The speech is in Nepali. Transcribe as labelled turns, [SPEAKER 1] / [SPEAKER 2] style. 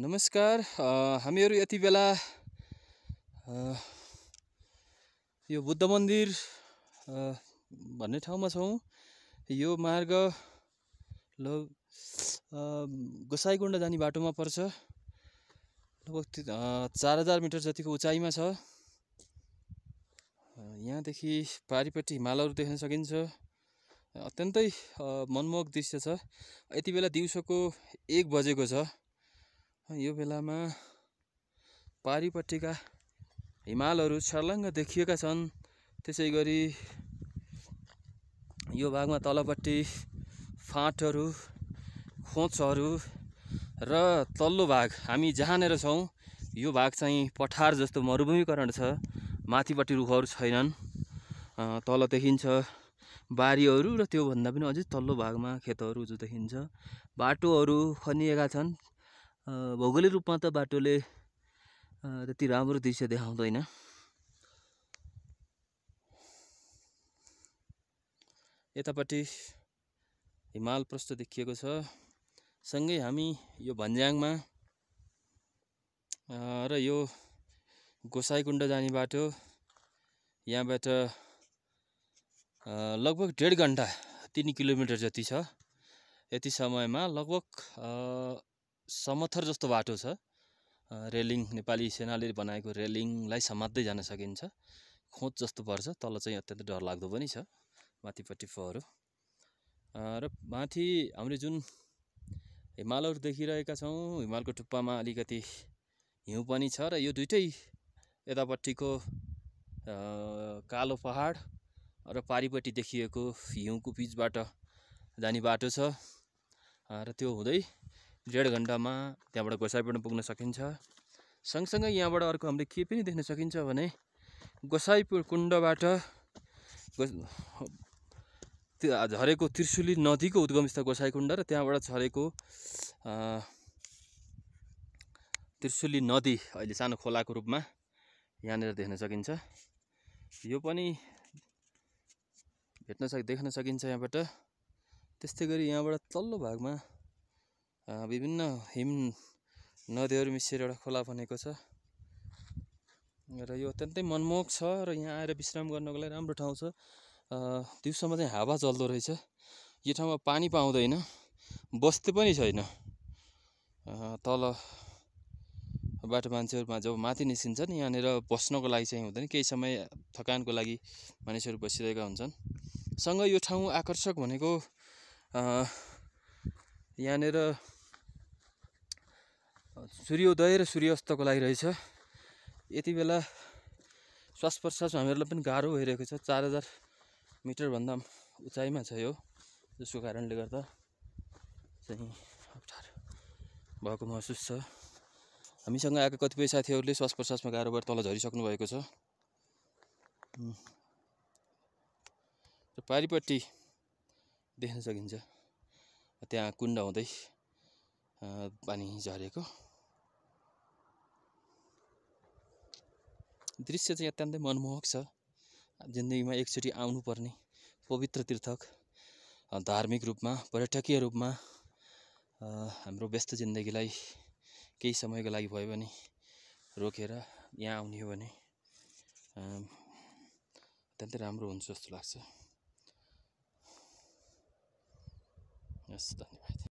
[SPEAKER 1] नमस्कार हामीहरू यति बेला यो बुद्ध मन्दिर भन्ने ठाउँमा छौँ यो मार्ग लग गोसाईगुण्ड जाने बाटोमा पर्छ लगभग चार हजार मिटर जतिको उचाइमा छ यहाँदेखि पारिपट्टि हिमालहरू देख्न सकिन्छ अत्यन्तै मनमोहक दृश्य छ यति बेला दिउँसोको एक बजेको छ यो बेलामा पारिपट्टिका हिमालहरू छर्लङ्ग देखिएका छन् त्यसै गरी यो भागमा तलपट्टि फाँटहरू खोचहरू र तल्लो भाग हामी जहाँनिर छौँ यो भाग चाहिँ पठार जस्तो मरुभूमिकरण छ माथिपट्टि रुखहरू छैनन् तल देखिन्छ बारीहरू र त्योभन्दा पनि अझै तल्लो भागमा खेतहरू जो देखिन्छ बाटोहरू खनिएका छन् भौगोलिक रूपमा त बाटोले त्यति राम्रो दृश्य देखाउँदैन यतापट्टि हिमाल प्रस्त देखिएको छ सँगै हामी यो भन्ज्याङमा र यो गोसाइकुण्ड जाने बाटो यहाँबाट लगभग डेढ घन्टा तिन किलोमिटर जति छ यति समयमा लगभग समथर जस्तो बाटो छ रेलिङ नेपाली सेनाले बनाएको रेलिङलाई समात्दै जान सकिन्छ खोज जस्तो पर्छ तल चाहिँ अत्यन्तै डरलाग्दो पनि छ माथिपट्टि फहरू र माथि हामीले जुन हिमालहरू देखिरहेका छौँ हिमालको टुप्पामा अलिकति हिउँ पनि छ र यो दुइटै यतापट्टिको कालो पहाड र पारिपट्टि देखिएको हिउँको बिचबाट जाने बाटो छ र त्यो हुँदै डेढ घन्टामा त्यहाँबाट गोसाइपिँड पुग्न सकिन्छ सँगसँगै यहाँबाट अर्को हामीले के पनि देख्न सकिन्छ भने गोसाइपुर कुण्डबाट झरेको त्रिशुली नदीको उद्गम स्थल गोसाइकुण्ड र त्यहाँबाट झरेको त्रिशुली नदी अहिले सानो खोलाको रूपमा यहाँनिर देख्न सकिन्छ यो पनि भेट्न सक देख्न सकिन्छ यहाँबाट त्यस्तै गरी यहाँबाट तल्लो भागमा विभिन्न हिम नदीहरू मिसिएर एउटा खोला बनेको छ र यो अत्यन्तै मनमोहक छ र यहाँ आएर विश्राम गर्नको लागि राम्रो ठाउँ छ दिउँसोमा चाहिँ हावा चल्दो रहेछ यो ठाउँमा पानी पाउँदैन बस्ती पनि छैन तल बाटो मान्छेहरूमा जब माथि निस्किन्छ नि यहाँनिर बस्नको लागि चाहिँ हुँदैन केही समय थकानको लागि मानिसहरू बसिरहेका हुन्छन् सँगै यो ठाउँ आकर्षक भनेको यहाँनिर सूर्योदय र सूर्यास्तको लागि रहेछ यति बेला श्वास प्रश्वास हामीहरूलाई पनि गाह्रो भइरहेको छ चार हजार मिटरभन्दा उचाइमा छ यो जसको कारणले गर्दा चाहिँ अप्ठ्यारो भएको महसुस छ हामीसँग आएका कतिपय साथीहरूले श्वास प्रश्वासमा गाह्रो भएर तल झरिसक्नु भएको छ र पारिपट्टि देख्न सकिन्छ त्यहाँ कुण्ड हुँदै पानी झरेको दृश्य चाहिँ अत्यन्तै मनमोहक छ जिन्दगीमा एकचोटि आउनुपर्ने पवित्र तीर्थक धार्मिक रूपमा पर्यटकीय रूपमा हाम्रो व्यस्त जिन्दगीलाई केही समयको लागि भयो भने रोकेर यहाँ आउने हो भने अत्यन्तै राम्रो हुन्छ जस्तो लाग्छ यस धन्यवाद